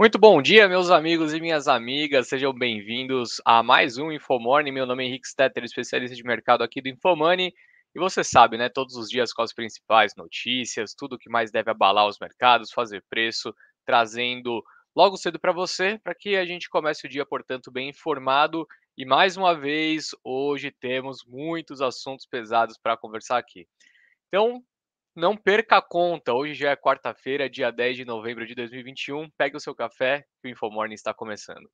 Muito bom dia, meus amigos e minhas amigas. Sejam bem-vindos a mais um Infomoney. Meu nome é Henrique Stetter, especialista de mercado aqui do Infomoney. E você sabe, né, todos os dias com as principais notícias, tudo o que mais deve abalar os mercados, fazer preço, trazendo logo cedo para você, para que a gente comece o dia, portanto, bem informado. E mais uma vez, hoje temos muitos assuntos pesados para conversar aqui. Então, não perca a conta, hoje já é quarta-feira, dia 10 de novembro de 2021. Pegue o seu café que o InfoMorning está começando.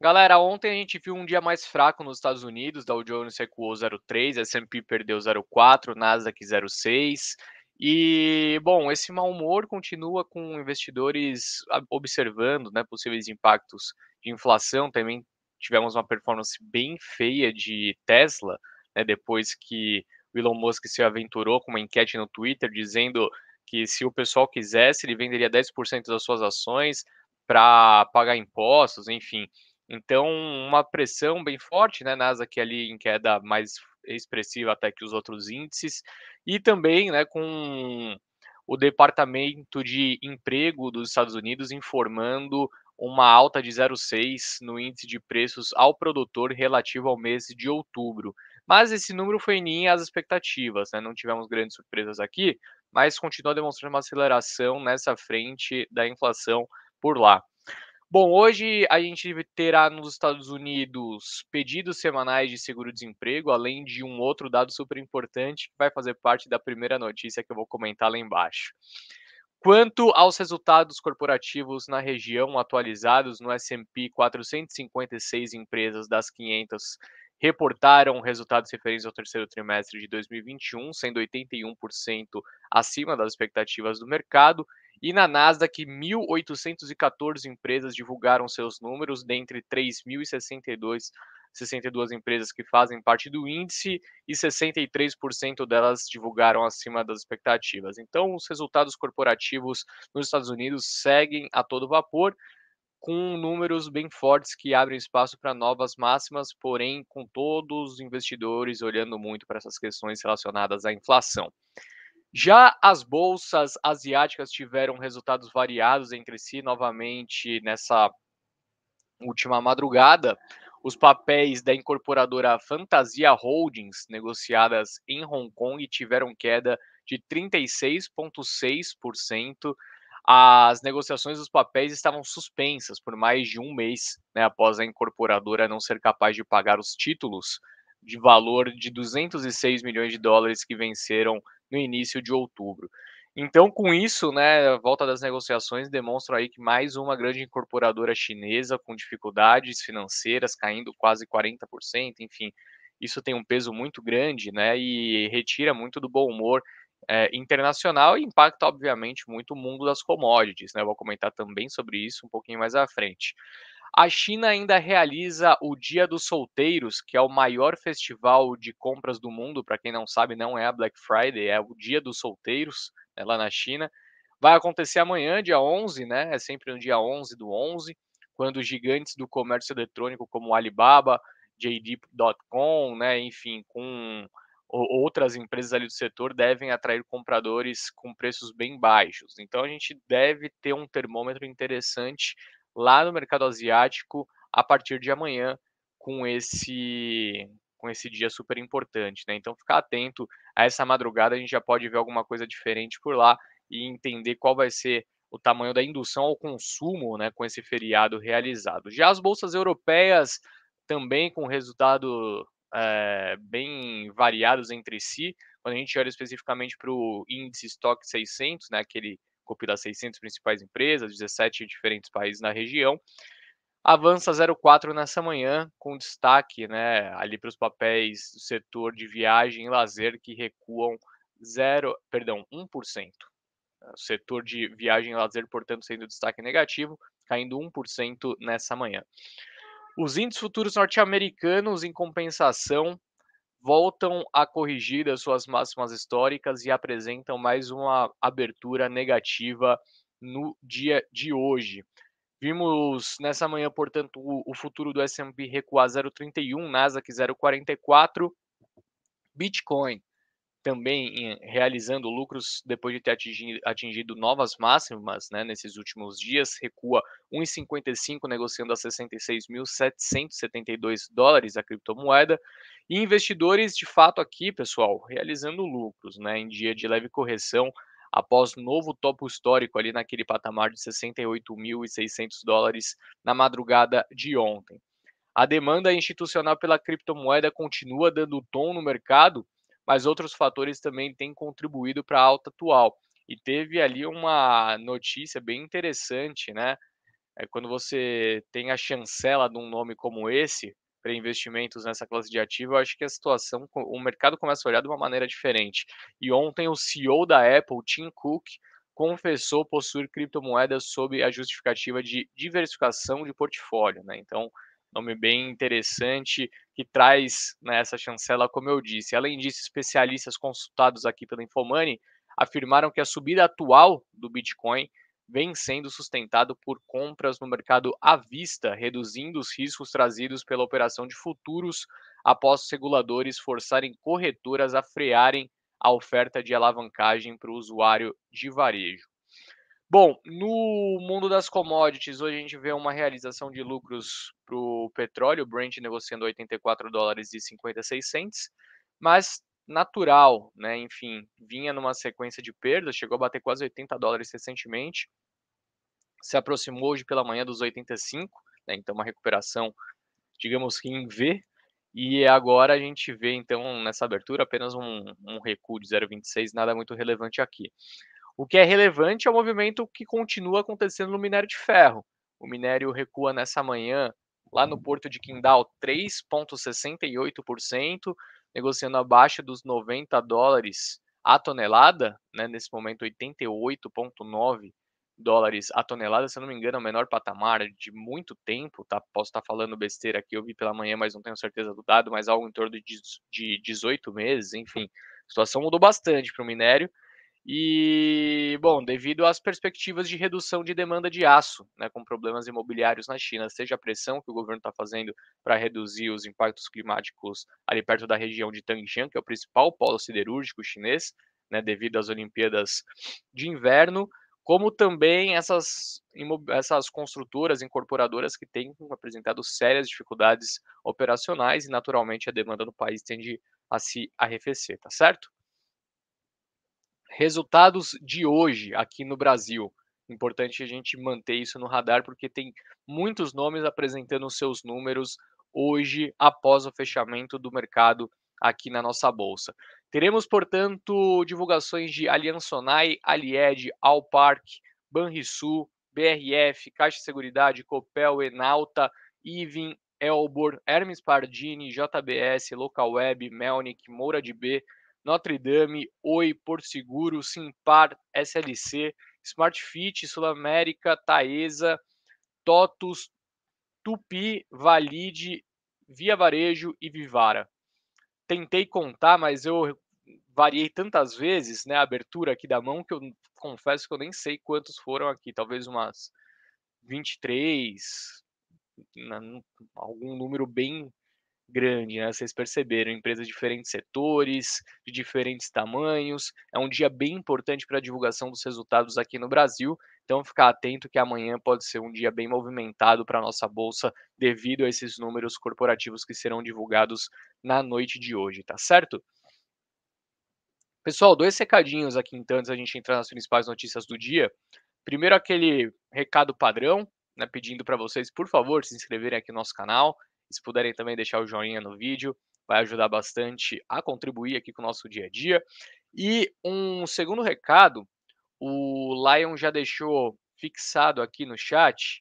Galera, ontem a gente viu um dia mais fraco nos Estados Unidos, Dow Jones recuou 0,3, S&P perdeu 0,4, Nasdaq 0,6, e, bom, esse mau humor continua com investidores observando né, possíveis impactos de inflação, também tivemos uma performance bem feia de Tesla, né, depois que o Elon Musk se aventurou com uma enquete no Twitter dizendo que se o pessoal quisesse, ele venderia 10% das suas ações para pagar impostos, enfim. Então, uma pressão bem forte, né, Nasdaq ali em queda mais expressiva até que os outros índices, e também, né, com o Departamento de Emprego dos Estados Unidos informando uma alta de 0,6 no índice de preços ao produtor relativo ao mês de outubro. Mas esse número foi em linha às expectativas, né? não tivemos grandes surpresas aqui, mas continua demonstrando uma aceleração nessa frente da inflação por lá. Bom, hoje a gente terá nos Estados Unidos pedidos semanais de seguro-desemprego, além de um outro dado super importante que vai fazer parte da primeira notícia que eu vou comentar lá embaixo. Quanto aos resultados corporativos na região atualizados no S&P, 456 empresas das 500 reportaram resultados referentes ao terceiro trimestre de 2021, sendo 81% acima das expectativas do mercado. E na Nasdaq, 1.814 empresas divulgaram seus números, dentre 3.062 62 empresas que fazem parte do índice e 63% delas divulgaram acima das expectativas. Então, os resultados corporativos nos Estados Unidos seguem a todo vapor, com números bem fortes que abrem espaço para novas máximas, porém, com todos os investidores olhando muito para essas questões relacionadas à inflação. Já as bolsas asiáticas tiveram resultados variados entre si novamente nessa última madrugada. Os papéis da incorporadora Fantasia Holdings, negociadas em Hong Kong, tiveram queda de 36,6%. As negociações dos papéis estavam suspensas por mais de um mês, né, após a incorporadora não ser capaz de pagar os títulos de valor de 206 milhões de dólares que venceram no início de outubro. Então, com isso, né, a volta das negociações demonstra aí que mais uma grande incorporadora chinesa com dificuldades financeiras caindo quase 40%, enfim, isso tem um peso muito grande, né, e retira muito do bom humor é, internacional e impacta, obviamente, muito o mundo das commodities, né, vou comentar também sobre isso um pouquinho mais à frente. A China ainda realiza o Dia dos Solteiros, que é o maior festival de compras do mundo. Para quem não sabe, não é a Black Friday, é o Dia dos Solteiros, é lá na China. Vai acontecer amanhã, dia 11, né? É sempre no dia 11 do 11, quando gigantes do comércio eletrônico como Alibaba, JD.com, né, enfim, com outras empresas ali do setor devem atrair compradores com preços bem baixos. Então a gente deve ter um termômetro interessante lá no mercado asiático a partir de amanhã com esse com esse dia super importante, né? Então ficar atento a essa madrugada, a gente já pode ver alguma coisa diferente por lá e entender qual vai ser o tamanho da indução ao consumo, né, com esse feriado realizado. Já as bolsas europeias também com resultado é, bem variados entre si. Quando a gente olha especificamente para o índice Stock 600, né, que ele copia das 600 principais empresas, 17 diferentes países na região, avança 0,4 nessa manhã, com destaque né, ali para os papéis do setor de viagem e lazer que recuam 0, perdão, 1%. O setor de viagem e lazer, portanto, sendo destaque negativo, caindo 1% nessa manhã. Os índices futuros norte-americanos, em compensação, voltam a corrigir as suas máximas históricas e apresentam mais uma abertura negativa no dia de hoje. Vimos nessa manhã, portanto, o, futuro do S&P recuar 0,31, Nasdaq 0,44, Bitcoin também realizando lucros depois de ter atingido, atingido novas máximas né, nesses últimos dias, recua 1,55, negociando a 66.772 dólares a criptomoeda. E investidores, de fato, aqui, pessoal, realizando lucros né, em dia de leve correção após novo topo histórico ali naquele patamar de 68.600 dólares na madrugada de ontem. A demanda institucional pela criptomoeda continua dando tom no mercado, mas outros fatores também têm contribuído para a alta atual. E teve ali uma notícia bem interessante, né? É quando você tem a chancela de um nome como esse, para investimentos nessa classe de ativo, eu acho que a situação, o mercado começa a olhar de uma maneira diferente. E ontem o CEO da Apple, Tim Cook, confessou possuir criptomoedas sob a justificativa de diversificação de portfólio, né? Então, nome bem interessante que traz né, essa chancela, como eu disse. Além disso, especialistas consultados aqui pela Infomani afirmaram que a subida atual do Bitcoin vem sendo sustentado por compras no mercado à vista, reduzindo os riscos trazidos pela operação de futuros após os reguladores forçarem corretoras a frearem a oferta de alavancagem para o usuário de varejo. Bom, no mundo das commodities, hoje a gente vê uma realização de lucros para o petróleo, Brent negociando 84 dólares e 56 cents, mas natural, né? Enfim, vinha numa sequência de perdas, chegou a bater quase 80 dólares recentemente, se aproximou hoje pela manhã dos 85, né? Então uma recuperação, digamos que em V, e agora a gente vê então nessa abertura apenas um, um recuo de 0,26, nada muito relevante aqui. O que é relevante é o movimento que continua acontecendo no minério de ferro. O minério recua nessa manhã lá no Porto de Quindal 3,68%, negociando abaixo dos 90 dólares a tonelada, né, nesse momento 88,9 dólares a tonelada, se eu não me engano, é o menor patamar de muito tempo, tá? Posso estar falando besteira aqui, eu vi pela manhã, mas não tenho certeza do dado, mas algo em torno de 18 meses, enfim. A situação mudou bastante para o minério e, bom, devido às perspectivas de redução de demanda de aço, né, com problemas imobiliários na China, seja a pressão que o governo está fazendo para reduzir os impactos climáticos ali perto da região de Tangshan, que é o principal polo siderúrgico chinês, né, devido às Olimpíadas de inverno, como também essas, essas construtoras, incorporadoras que têm apresentado sérias dificuldades operacionais e, naturalmente, a demanda no país tende a se arrefecer, tá certo? resultados de hoje aqui no Brasil. Importante a gente manter isso no radar, porque tem muitos nomes apresentando seus números hoje, após o fechamento do mercado aqui na nossa bolsa. Teremos, portanto, divulgações de Aliança Sonai, Alied, Alpark, Banrisul, BRF, Caixa Seguridade, Copel, Enalta, Ivin, Elbor, Hermes Pardini, JBS, Localweb, Melnick, Moura de B, Notre Dame, Oi, Porto Seguro, Simpar, SLC, Smartfit, Sul América, Taesa, Totus, Tupi, Valide, Via Varejo e Vivara. Tentei contar, mas eu variei tantas vezes né, a abertura aqui da mão que eu confesso que eu nem sei quantos foram aqui, talvez umas 23, algum número bem grande, né? Vocês perceberam, empresas de diferentes setores, de diferentes tamanhos. É um dia bem importante para a divulgação dos resultados aqui no Brasil. Então, ficar atento que amanhã pode ser um dia bem movimentado para a nossa bolsa devido a esses números corporativos que serão divulgados na noite de hoje, tá certo? Pessoal, dois recadinhos aqui então antes a gente entrar nas principais notícias do dia. Primeiro aquele recado padrão, né, pedindo para vocês, por favor, se inscreverem aqui no nosso canal, se puderem também deixar o joinha no vídeo, vai ajudar bastante a contribuir aqui com o nosso dia a dia. E um segundo recado, o Lion já deixou fixado aqui no chat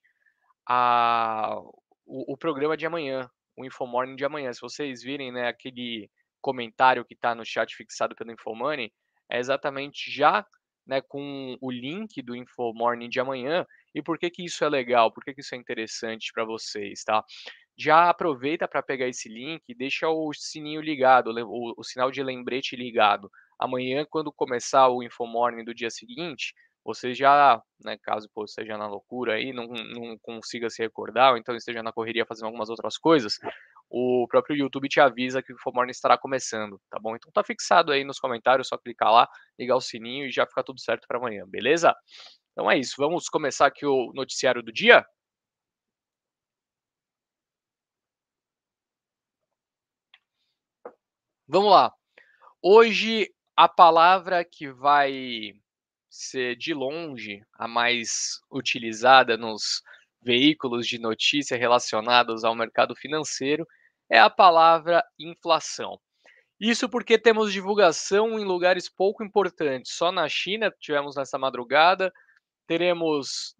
a, o, o programa de amanhã, o Infomorning de amanhã. Se vocês virem né, aquele comentário que está no chat fixado pelo Infomoney, é exatamente já né, com o link do Infomorning de amanhã. E por que, que isso é legal? Por que, que isso é interessante para vocês, tá? já aproveita para pegar esse link e deixa o sininho ligado, o, o sinal de lembrete ligado. Amanhã, quando começar o InfoMorning do dia seguinte, você já, né, caso pô, esteja na loucura aí, não, não consiga se recordar, ou então esteja na correria fazendo algumas outras coisas, o próprio YouTube te avisa que o InfoMorning estará começando, tá bom? Então tá fixado aí nos comentários, só clicar lá, ligar o sininho e já fica tudo certo para amanhã, beleza? Então é isso, vamos começar aqui o noticiário do dia? Vamos lá. Hoje a palavra que vai ser de longe a mais utilizada nos veículos de notícia relacionados ao mercado financeiro é a palavra inflação. Isso porque temos divulgação em lugares pouco importantes. Só na China tivemos nessa madrugada, teremos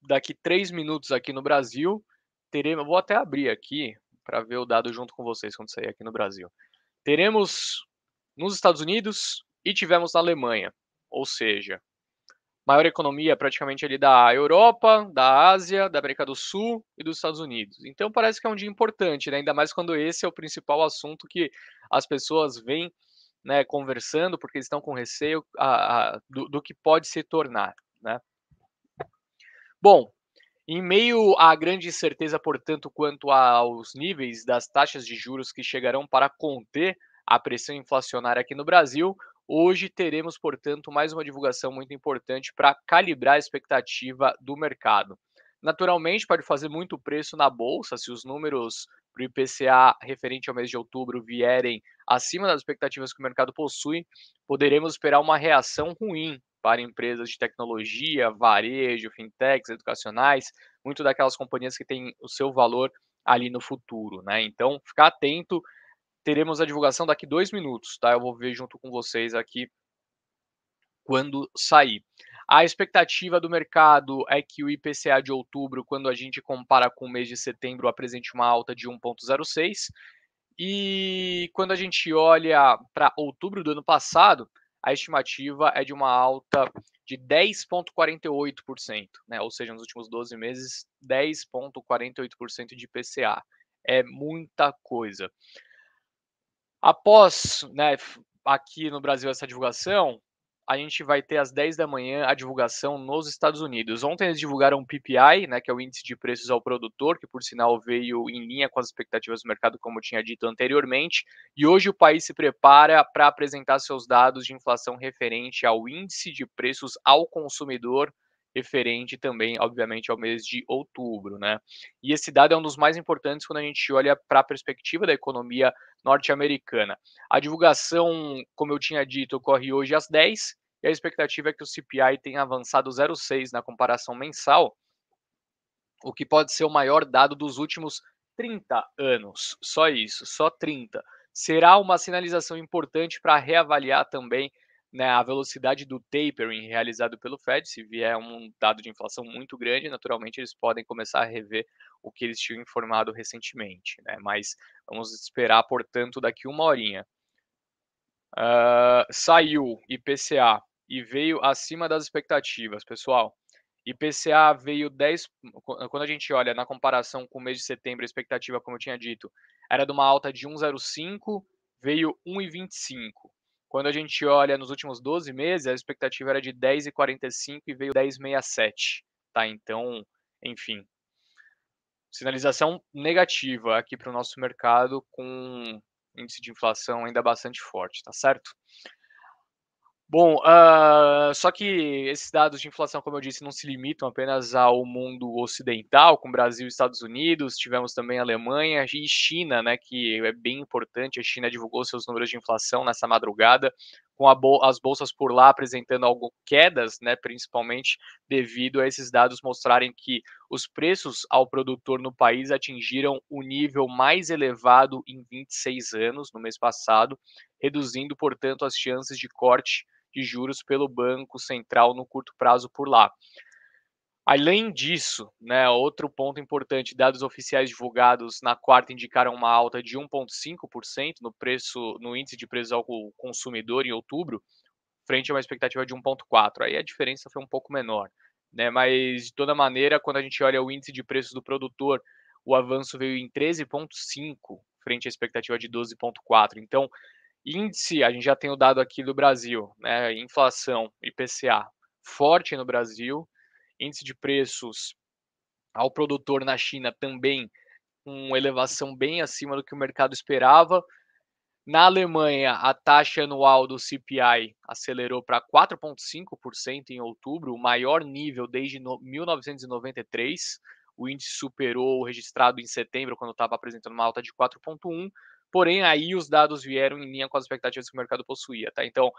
daqui três minutos aqui no Brasil. Teremos, vou até abrir aqui para ver o dado junto com vocês quando sair aqui no Brasil teremos nos Estados Unidos e tivemos na Alemanha, ou seja, maior economia praticamente ali da Europa, da Ásia, da América do Sul e dos Estados Unidos. Então parece que é um dia importante, né? ainda mais quando esse é o principal assunto que as pessoas vêm né, conversando, porque estão com receio a, a, do, do, que pode se tornar. Né? Bom, em meio à grande incerteza, portanto, quanto aos níveis das taxas de juros que chegarão para conter a pressão inflacionária aqui no Brasil, hoje teremos, portanto, mais uma divulgação muito importante para calibrar a expectativa do mercado. Naturalmente, pode fazer muito preço na bolsa se os números para o IPCA referente ao mês de outubro vierem acima das expectativas que o mercado possui, poderemos esperar uma reação ruim para empresas de tecnologia, varejo, fintechs, educacionais, muito daquelas companhias que têm o seu valor ali no futuro, né? Então, ficar atento, teremos a divulgação daqui dois minutos, tá? Eu vou ver junto com vocês aqui quando sair. A expectativa do mercado é que o IPCA de outubro, quando a gente compara com o mês de setembro, apresente uma alta de 1,06. E quando a gente olha para outubro do ano passado, a estimativa é de uma alta de 10,48%, né? ou seja, nos últimos 12 meses, 10,48% de PCA. É muita coisa. Após né, aqui no Brasil essa divulgação, a gente vai ter às 10 da manhã a divulgação nos Estados Unidos. Ontem eles divulgaram o PPI, né, que é o índice de preços ao produtor, que por sinal veio em linha com as expectativas do mercado, como eu tinha dito anteriormente. E hoje o país se prepara para apresentar seus dados de inflação referente ao índice de preços ao consumidor referente também, obviamente, ao mês de outubro, né? E esse dado é um dos mais importantes quando a gente olha para a perspectiva da economia norte-americana. A divulgação, como eu tinha dito, ocorre hoje às 10 e a expectativa é que o CPI tenha avançado 0,6 na comparação mensal, o que pode ser o maior dado dos últimos 30 anos. Só isso, só 30. Será uma sinalização importante para reavaliar também né, a velocidade do tapering realizado pelo Fed, se vier um dado de inflação muito grande, naturalmente eles podem começar a rever o que eles tinham informado recentemente. Né? Mas vamos esperar, portanto, daqui uma horinha. Uh, saiu IPCA e veio acima das expectativas, pessoal. IPCA veio 10. Quando a gente olha na comparação com o mês de setembro, a expectativa, como eu tinha dito, era de uma alta de 1,05, veio 1,25. Quando a gente olha nos últimos 12 meses, a expectativa era de 10,45 e veio 10,67. Tá? Então, enfim. Sinalização negativa aqui para o nosso mercado, com índice de inflação ainda bastante forte, tá certo? Bom, uh, só que esses dados de inflação, como eu disse, não se limitam apenas ao mundo ocidental, com Brasil e Estados Unidos, tivemos também Alemanha e China, né, que é bem importante. A China divulgou seus números de inflação nessa madrugada, com bol as bolsas por lá apresentando algo quedas, né, principalmente devido a esses dados mostrarem que os preços ao produtor no país atingiram o nível mais elevado em 26 anos no mês passado, reduzindo, portanto, as chances de corte de juros pelo Banco Central no curto prazo por lá. Além disso, né, outro ponto importante, dados oficiais divulgados na quarta indicaram uma alta de 1,5% no preço no índice de preços ao consumidor em outubro, frente a uma expectativa de 1,4%. Aí a diferença foi um pouco menor. Né, mas, de toda maneira, quando a gente olha o índice de preços do produtor, o avanço veio em 13,5%, frente à expectativa de 12,4%. Então, Índice, a gente já tem o dado aqui do Brasil, né? Inflação, IPCA, forte no Brasil. Índice de preços ao produtor na China também com elevação bem acima do que o mercado esperava. Na Alemanha, a taxa anual do CPI acelerou para 4,5% em outubro, o maior nível desde 1993. O índice superou o registrado em setembro, quando estava apresentando uma alta de 4,1%. Porém, aí os dados vieram em linha com as expectativas que o mercado possuía, tá? Então,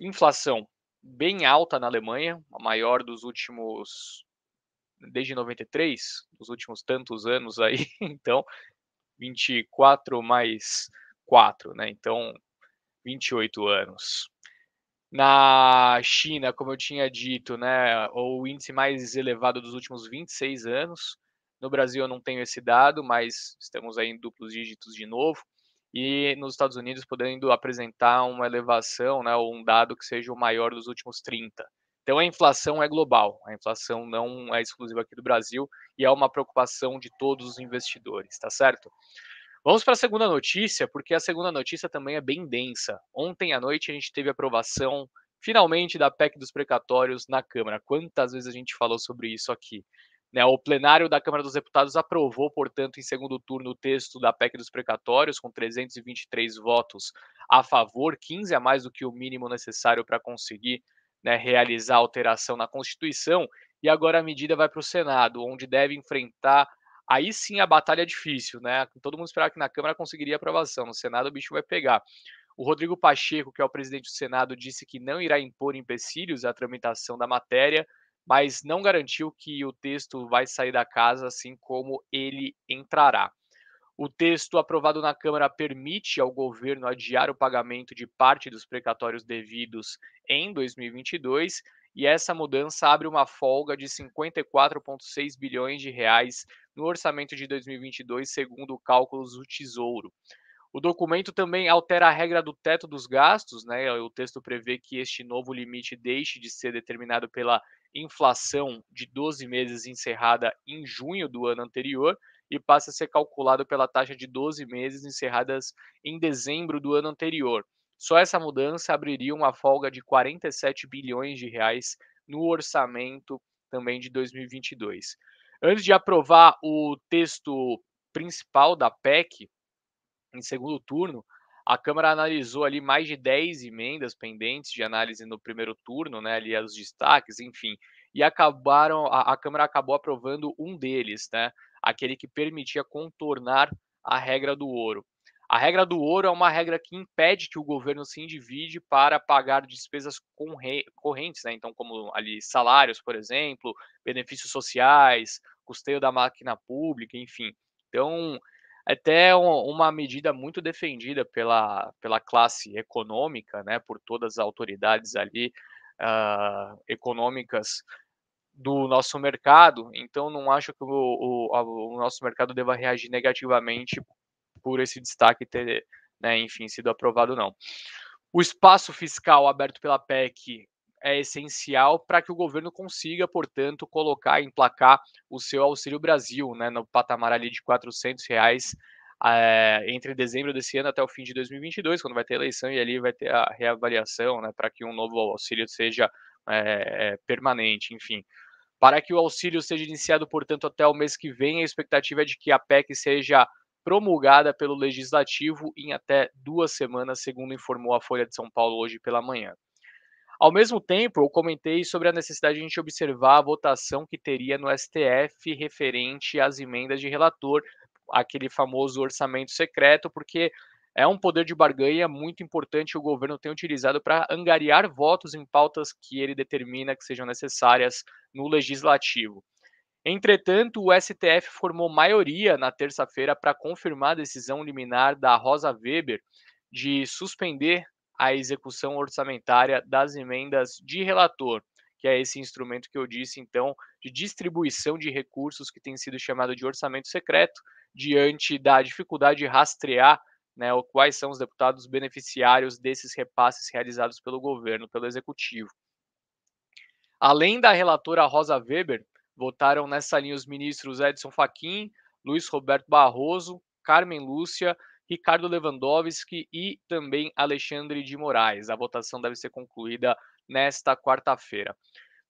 inflação bem alta na Alemanha, a maior dos últimos desde 93, dos últimos tantos anos aí, então 24 mais 4, né? Então 28 anos. Na China, como eu tinha dito, né, o índice mais elevado dos últimos 26 anos, no Brasil eu não tenho esse dado, mas estamos aí em duplos dígitos de novo. E nos Estados Unidos podendo apresentar uma elevação, né, ou um dado que seja o maior dos últimos 30. Então a inflação é global, a inflação não é exclusiva aqui do Brasil e é uma preocupação de todos os investidores, tá certo? Vamos para a segunda notícia, porque a segunda notícia também é bem densa. Ontem à noite a gente teve aprovação finalmente da PEC dos precatórios na Câmara. Quantas vezes a gente falou sobre isso aqui? Né, o plenário da Câmara dos Deputados aprovou, portanto, em segundo turno, o texto da PEC dos precatórios, com 323 votos a favor, 15 a mais do que o mínimo necessário para conseguir né, realizar a alteração na Constituição. E agora a medida vai para o Senado, onde deve enfrentar. Aí sim a batalha é difícil, né? Todo mundo esperava que na Câmara conseguiria aprovação, no Senado o bicho vai pegar. O Rodrigo Pacheco, que é o presidente do Senado, disse que não irá impor empecilhos à tramitação da matéria, mas não garantiu que o texto vai sair da casa assim como ele entrará. O texto aprovado na Câmara permite ao governo adiar o pagamento de parte dos precatórios devidos em 2022 e essa mudança abre uma folga de 54,6 bilhões de reais no orçamento de 2022, segundo cálculos do Tesouro. O documento também altera a regra do teto dos gastos, né? O texto prevê que este novo limite deixe de ser determinado pela inflação de 12 meses encerrada em junho do ano anterior e passa a ser calculado pela taxa de 12 meses encerradas em dezembro do ano anterior. Só essa mudança abriria uma folga de 47 bilhões de reais no orçamento também de 2022. Antes de aprovar o texto principal da PEC, em segundo turno, a Câmara analisou ali mais de 10 emendas pendentes de análise no primeiro turno, né, ali os destaques, enfim, e acabaram a, a Câmara acabou aprovando um deles, né, aquele que permitia contornar a regra do ouro. A regra do ouro é uma regra que impede que o governo se endivide para pagar despesas correntes, né? Então, como ali salários, por exemplo, benefícios sociais, custeio da máquina pública, enfim. Então, até uma medida muito defendida pela, pela classe econômica, né, por todas as autoridades ali uh, econômicas do nosso mercado. Então, não acho que o, o, o nosso mercado deva reagir negativamente por esse destaque ter, né, enfim, sido aprovado, não. O espaço fiscal aberto pela PEC é essencial para que o governo consiga, portanto, colocar, emplacar o seu Auxílio Brasil, né, no patamar ali de R$ reais, é, entre dezembro desse ano até o fim de 2022, quando vai ter eleição e ali vai ter a reavaliação, né, para que um novo auxílio seja é, permanente, enfim. Para que o auxílio seja iniciado, portanto, até o mês que vem, a expectativa é de que a PEC seja promulgada pelo Legislativo em até duas semanas, segundo informou a Folha de São Paulo hoje pela manhã. Ao mesmo tempo, eu comentei sobre a necessidade de a gente observar a votação que teria no STF referente às emendas de relator, aquele famoso orçamento secreto, porque é um poder de barganha muito importante que o governo tem utilizado para angariar votos em pautas que ele determina que sejam necessárias no legislativo. Entretanto, o STF formou maioria na terça-feira para confirmar a decisão liminar da Rosa Weber de suspender a execução orçamentária das emendas de relator, que é esse instrumento que eu disse, então, de distribuição de recursos que tem sido chamado de orçamento secreto, diante da dificuldade de rastrear né, quais são os deputados beneficiários desses repasses realizados pelo governo, pelo executivo. Além da relatora Rosa Weber, votaram nessa linha os ministros Edson Fachin, Luiz Roberto Barroso, Carmen Lúcia, Ricardo Lewandowski e também Alexandre de Moraes. A votação deve ser concluída nesta quarta-feira.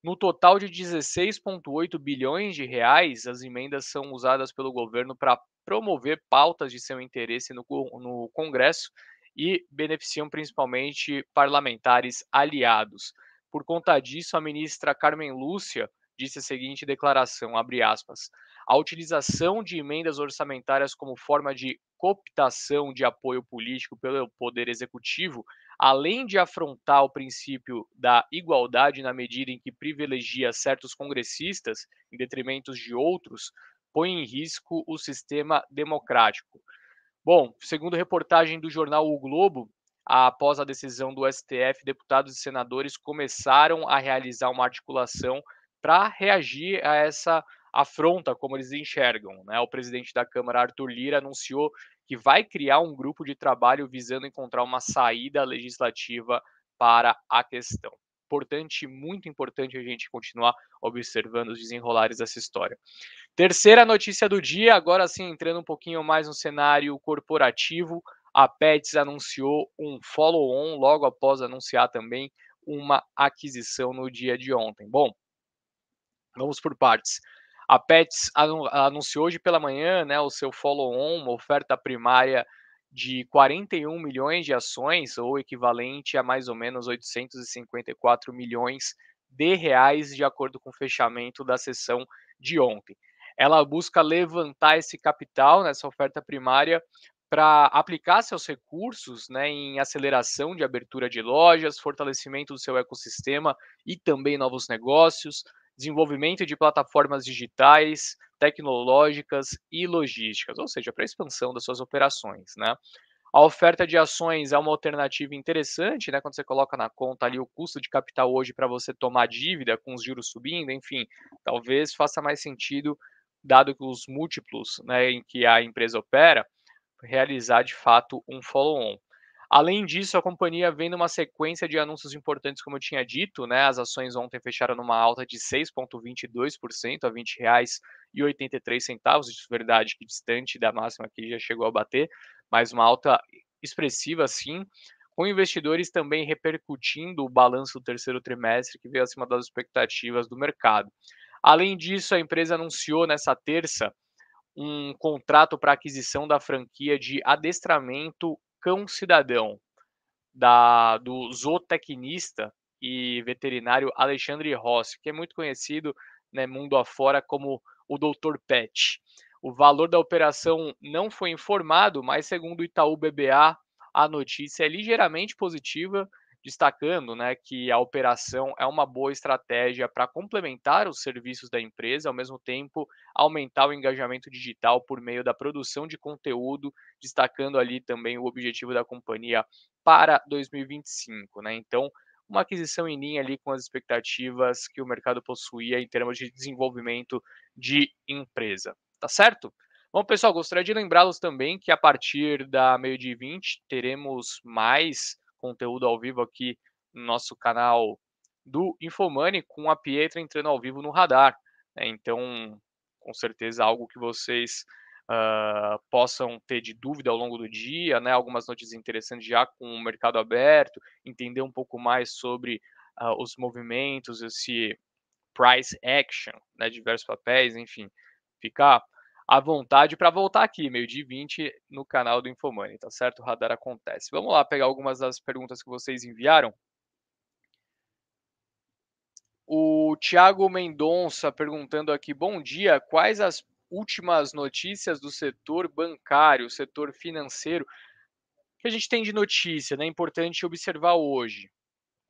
No total de 16,8 bilhões de reais, as emendas são usadas pelo governo para promover pautas de seu interesse no, no Congresso e beneficiam principalmente parlamentares aliados. Por conta disso, a ministra Carmen Lúcia disse a seguinte declaração, abre aspas, a utilização de emendas orçamentárias como forma de cooptação de apoio político pelo poder executivo, além de afrontar o princípio da igualdade na medida em que privilegia certos congressistas em detrimento de outros, põe em risco o sistema democrático. Bom, segundo reportagem do jornal O Globo, após a decisão do STF, deputados e senadores começaram a realizar uma articulação para reagir a essa afronta como eles enxergam. Né? O presidente da Câmara, Arthur Lira, anunciou que vai criar um grupo de trabalho visando encontrar uma saída legislativa para a questão. Importante, muito importante a gente continuar observando os desenrolares dessa história. Terceira notícia do dia, agora sim entrando um pouquinho mais no cenário corporativo, a Pets anunciou um follow-on logo após anunciar também uma aquisição no dia de ontem. Bom, vamos por partes. A Pets anunciou hoje pela manhã né, o seu follow-on, uma oferta primária de 41 milhões de ações, ou equivalente a mais ou menos 854 milhões de reais, de acordo com o fechamento da sessão de ontem. Ela busca levantar esse capital nessa né, oferta primária para aplicar seus recursos né, em aceleração de abertura de lojas, fortalecimento do seu ecossistema e também novos negócios, desenvolvimento de plataformas digitais, tecnológicas e logísticas, ou seja, para a expansão das suas operações, né? A oferta de ações é uma alternativa interessante, né? Quando você coloca na conta ali o custo de capital hoje para você tomar dívida com os juros subindo, enfim, talvez faça mais sentido, dado que os múltiplos né, em que a empresa opera, realizar de fato um follow-on. Além disso, a companhia vem numa sequência de anúncios importantes, como eu tinha dito, né? As ações ontem fecharam numa alta de 6,22% a R$ 20,83. Isso é verdade que distante da máxima que já chegou a bater, mas uma alta expressiva sim, com investidores também repercutindo o balanço do terceiro trimestre, que veio acima das expectativas do mercado. Além disso, a empresa anunciou nessa terça um contrato para aquisição da franquia de adestramento cão cidadão da, do zootecnista e veterinário Alexandre Rossi, que é muito conhecido né, mundo afora como o Dr. Pet. O valor da operação não foi informado, mas segundo o Itaú BBA, a notícia é ligeiramente positiva destacando né, que a operação é uma boa estratégia para complementar os serviços da empresa, ao mesmo tempo aumentar o engajamento digital por meio da produção de conteúdo, destacando ali também o objetivo da companhia para 2025. Né? Então, uma aquisição em linha ali com as expectativas que o mercado possuía em termos de desenvolvimento de empresa. Tá certo? Bom, pessoal, gostaria de lembrá-los também que a partir da meio-dia 20 teremos mais conteúdo ao vivo aqui no nosso canal do Infomani com a Pietra entrando ao vivo no radar. Né? Então, com certeza, é algo que vocês uh, possam ter de dúvida ao longo do dia, né? algumas notícias interessantes já com o mercado aberto, entender um pouco mais sobre uh, os movimentos, esse price action, né? diversos papéis, enfim, ficar à vontade para voltar aqui, meio dia 20, no canal do Infomani, tá certo? O radar acontece. Vamos lá pegar algumas das perguntas que vocês enviaram. O Tiago Mendonça perguntando aqui: bom dia, quais as últimas notícias do setor bancário, setor financeiro, que a gente tem de notícia, né? Importante observar hoje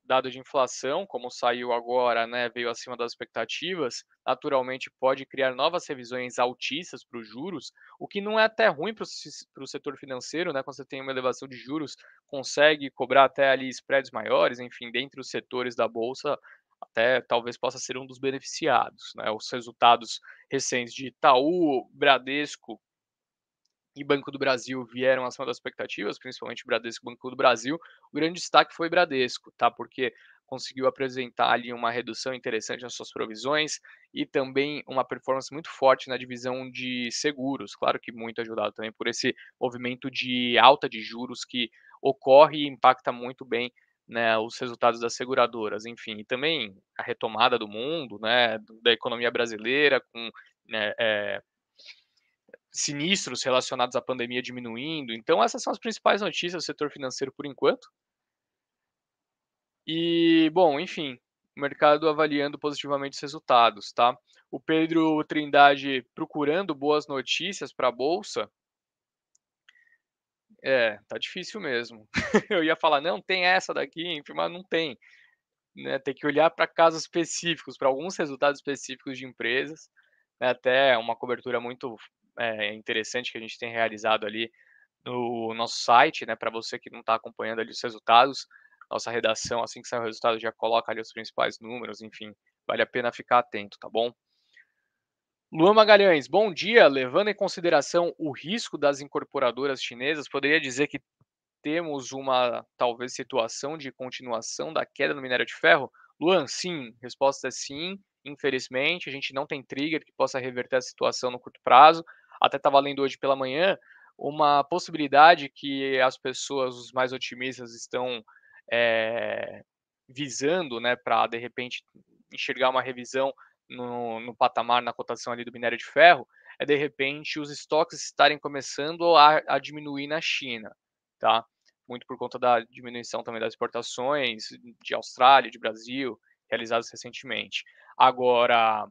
dado de inflação, como saiu agora, né, veio acima das expectativas, naturalmente pode criar novas revisões altistas para os juros, o que não é até ruim para o setor financeiro, né, quando você tem uma elevação de juros, consegue cobrar até ali spreads maiores, enfim, dentre os setores da bolsa, até talvez possa ser um dos beneficiados, né, os resultados recentes de Itaú, Bradesco, e Banco do Brasil vieram acima das expectativas, principalmente Bradesco e Banco do Brasil, o grande destaque foi Bradesco, tá? Porque conseguiu apresentar ali uma redução interessante nas suas provisões e também uma performance muito forte na divisão de seguros, claro que muito ajudado também por esse movimento de alta de juros que ocorre e impacta muito bem né, os resultados das seguradoras, enfim, e também a retomada do mundo, né, da economia brasileira com né, é, sinistros relacionados à pandemia diminuindo. Então, essas são as principais notícias do setor financeiro por enquanto. E, bom, enfim, o mercado avaliando positivamente os resultados, tá? O Pedro Trindade procurando boas notícias para a bolsa. É, tá difícil mesmo. Eu ia falar, não, tem essa daqui, enfim, mas não tem. Né? Tem que olhar para casos específicos, para alguns resultados específicos de empresas. Né? Até uma cobertura muito é, interessante que a gente tem realizado ali no nosso site, né? Para você que não está acompanhando ali os resultados, nossa redação, assim que sair o resultado, já coloca ali os principais números, enfim, vale a pena ficar atento, tá bom? Luan Magalhães, bom dia. Levando em consideração o risco das incorporadoras chinesas, poderia dizer que temos uma talvez situação de continuação da queda no minério de ferro? Luan, sim. Resposta é sim. Infelizmente, a gente não tem trigger que possa reverter a situação no curto prazo até estava lendo hoje pela manhã, uma possibilidade que as pessoas, os mais otimistas, estão é, visando, né, para de repente enxergar uma revisão no, no, patamar, na cotação ali do minério de ferro, é de repente os estoques estarem começando a, a diminuir na China, tá? Muito por conta da diminuição também das exportações de Austrália, de Brasil, realizadas recentemente. Agora,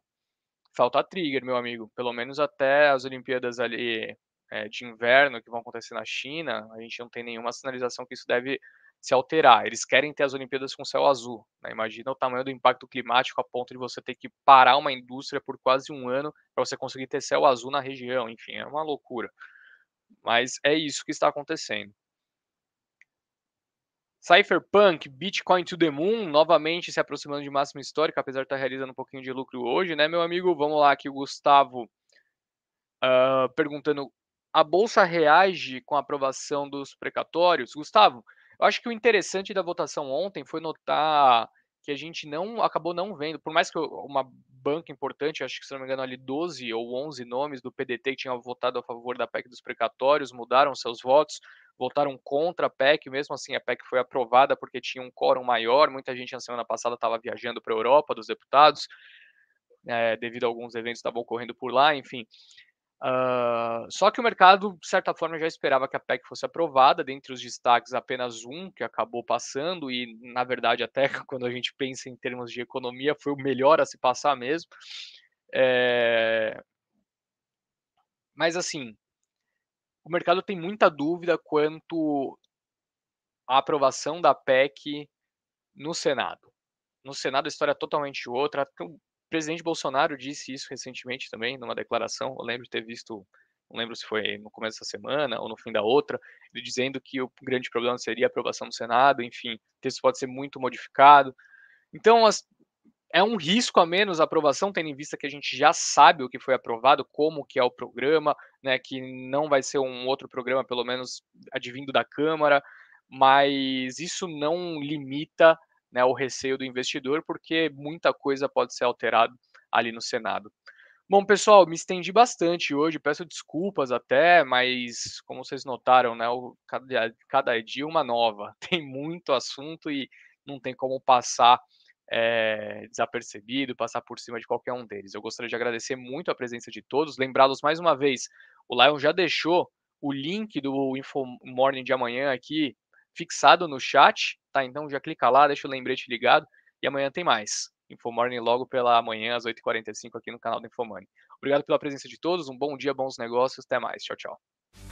Falta trigger, meu amigo. Pelo menos até as Olimpíadas ali é, de inverno que vão acontecer na China, a gente não tem nenhuma sinalização que isso deve se alterar. Eles querem ter as Olimpíadas com céu azul. Né? Imagina o tamanho do impacto climático a ponto de você ter que parar uma indústria por quase um ano para você conseguir ter céu azul na região. Enfim, é uma loucura. Mas é isso que está acontecendo. Cypherpunk, Bitcoin to the Moon, novamente se aproximando de máxima histórico, apesar de estar tá realizando um pouquinho de lucro hoje, né, meu amigo? Vamos lá, aqui o Gustavo uh, perguntando: a Bolsa reage com a aprovação dos precatórios? Gustavo, eu acho que o interessante da votação ontem foi notar que a gente não acabou não vendo, por mais que uma banca importante, acho que se não me engano ali 12 ou 11 nomes do PDT que tinham votado a favor da PEC dos precatórios, mudaram seus votos, votaram contra a PEC, mesmo assim a PEC foi aprovada porque tinha um quórum maior, muita gente na semana passada estava viajando para a Europa, dos deputados, é, devido a alguns eventos que estavam ocorrendo por lá, enfim. Uh, só que o mercado, de certa forma, já esperava que a PEC fosse aprovada, dentre os destaques, apenas um que acabou passando, e na verdade, até quando a gente pensa em termos de economia, foi o melhor a se passar mesmo. É... Mas assim, o mercado tem muita dúvida quanto à aprovação da PEC no Senado. No Senado a história é totalmente outra. O presidente Bolsonaro disse isso recentemente também, numa declaração. Eu lembro de ter visto, não lembro se foi no começo da semana ou no fim da outra, ele dizendo que o grande problema seria a aprovação no Senado, enfim, o texto pode ser muito modificado. Então, as, é um risco a menos a aprovação, tendo em vista que a gente já sabe o que foi aprovado, como que é o programa, né, que não vai ser um outro programa, pelo menos advindo da Câmara, mas isso não limita né, o receio do investidor, porque muita coisa pode ser alterada ali no Senado. Bom, pessoal, me estendi bastante hoje, peço desculpas até, mas como vocês notaram, né, o, cada, cada é dia uma nova. Tem muito assunto e não tem como passar é, desapercebido, passar por cima de qualquer um deles. Eu gostaria de agradecer muito a presença de todos, lembrá-los mais uma vez, o Lion já deixou o link do Info Morning de amanhã aqui fixado no chat, tá? Então já clica lá, deixa o lembrete ligado e amanhã tem mais. Infomorning logo pela manhã, às 8h45, aqui no canal do Infomani. Obrigado pela presença de todos, um bom dia, bons negócios, até mais. Tchau, tchau.